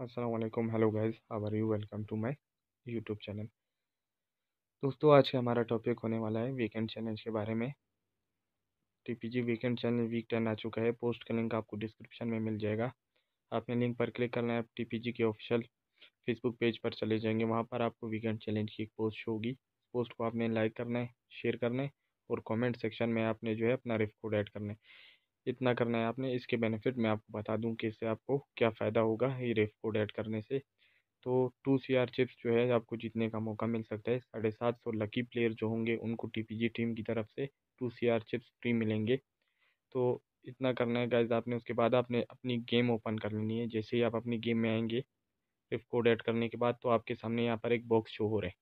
Aslam hello guys how are you welcome to my YouTube channel दोस्तों आज का हमारा टॉपिक होने वाला है वीकेंड चैलेंज के बारे में TPG weekend challenge week ten आ चुका है पोस्ट का लिंक आपको डिस्क्रिप्शन में मिल जाएगा आपने लिंक पर क्लिक करना है आप टीपीजी के ऑफिशियल फेसबुक पेज पर चले जाएंगे वहाँ पर आपको वीकेंड चैलेंज की एक पोस्ट होगी पोस्ट को आपने लाइक करना है शेयर करना है और कॉमेंट सेक्शन में आपने जो है अपना रिफ कोड ऐड करना है इतना करना है आपने इसके बेनिफिट मैं आपको बता दूं कि इससे आपको क्या फ़ायदा होगा ये रेफ कोड ऐड करने से तो टू सी आर चिप्स जो है आपको जीतने का मौका मिल सकता है साढ़े सात सौ लकी प्लेयर जो होंगे उनको टी पी जी टीम की तरफ से two C R chips free मिलेंगे तो इतना करना है गाइज आपने उसके बाद आपने अपनी गेम ओपन कर लेनी है जैसे ही आप अपनी गेम में आएंगे रिफ कोड ऐड करने के बाद तो आपके सामने यहाँ पर एक बॉक्स शो हो रहा है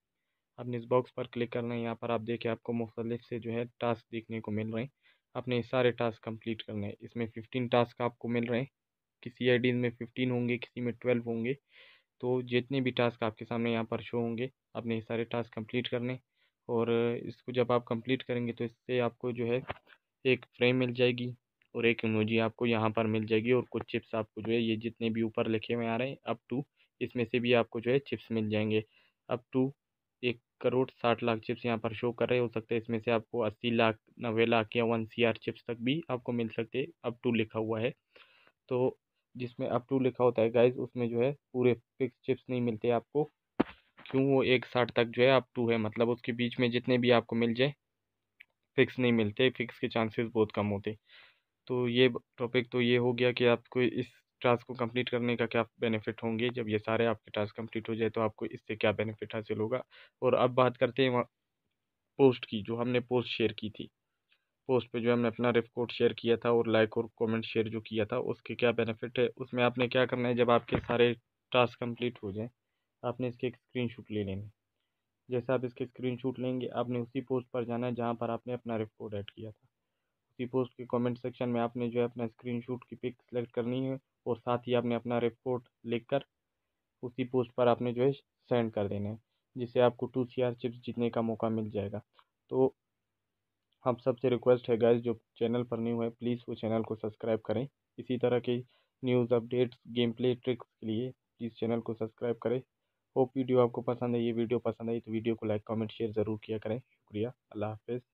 आपने इस बॉक्स पर क्लिक करना है यहाँ पर आप देखें आपको मुख्तलिफ से जो है टास्क देखने को मिल रहे हैं अपने सारे टास्क कंप्लीट करने हैं इसमें फ़िफ्टीन टास्क आपको मिल रहे हैं किसी आई में फ़िफ्टीन होंगे किसी में ट्वेल्व होंगे तो जितने भी टास्क आपके सामने यहाँ पर शो होंगे अपने सारे टास्क कंप्लीट करने और इसको जब आप कंप्लीट करेंगे तो इससे आपको जो है एक फ्रेम मिल जाएगी और एक इमोजी आपको यहाँ पर मिल जाएगी और कुछ चिप्स आपको जो है ये जितने भी ऊपर लिखे हुए आ रहे हैं अप टू इसमें से भी आपको जो है चिप्स मिल जाएंगे अप टू एक करोड़ साठ लाख चिप्स यहाँ पर शो कर रहे हो सकते हैं इसमें से आपको अस्सी लाख नब्बे लाख या वन सी आर चिप्स तक भी आपको मिल सकते अप टू लिखा हुआ है तो जिसमें अप टू लिखा होता है गाइज उसमें जो है पूरे फिक्स चिप्स नहीं मिलते आपको क्यों वो एक साठ तक जो है अप टू है मतलब उसके बीच में जितने भी आपको मिल जाए फिक्स नहीं मिलते फिक्स के चांसेस बहुत कम होते तो ये टॉपिक तो ये हो गया कि आपको इस टास्क को कंप्लीट करने का क्या बेनिफिट होंगे जब ये सारे आपके टास्क कंप्लीट हो जाए तो आपको इससे क्या बेनिफिट हासिल होगा और अब बात करते हैं वहाँ पोस्ट की जो हमने पोस्ट शेयर की थी पोस्ट पे जो हमने अपना रिपोर्ट कोड शेयर किया था और लाइक और कमेंट शेयर जो किया था उसके क्या बेनिफिट है उसमें आपने क्या करना है जब आपके सारे टास्क कम्प्लीट हो जाएँ आपने इसके एक स्क्रीन ले लेना जैसे आप इसके स्क्रीन लेंगे आपने उसी पोस्ट पर जाना है जहाँ पर आपने अपना रिपोर्ट कोड ऐड किया था उसी पोस्ट के कमेंट सेक्शन में आपने जो है अपना स्क्रीनशॉट की पिक सेलेक्ट करनी है और साथ ही आपने अपना रिपोर्ट लिखकर उसी पोस्ट पर आपने जो है सेंड कर देना है जिससे आपको टू सी आर चिप्स जीतने का मौका मिल जाएगा तो हम सबसे रिक्वेस्ट है गैस जो चैनल पर न्यू है प्लीज़ वो चैनल को सब्सक्राइब करें इसी तरह के news updates game play tricks के लिए प्लीज़ चैनल को सब्सक्राइब करें होप वीडियो आपको पसंद है ये वीडियो पसंद आई तो वीडियो को लाइक कमेंट शेयर ज़रूर किया करें शुक्रिया अल्लाह हाफिज़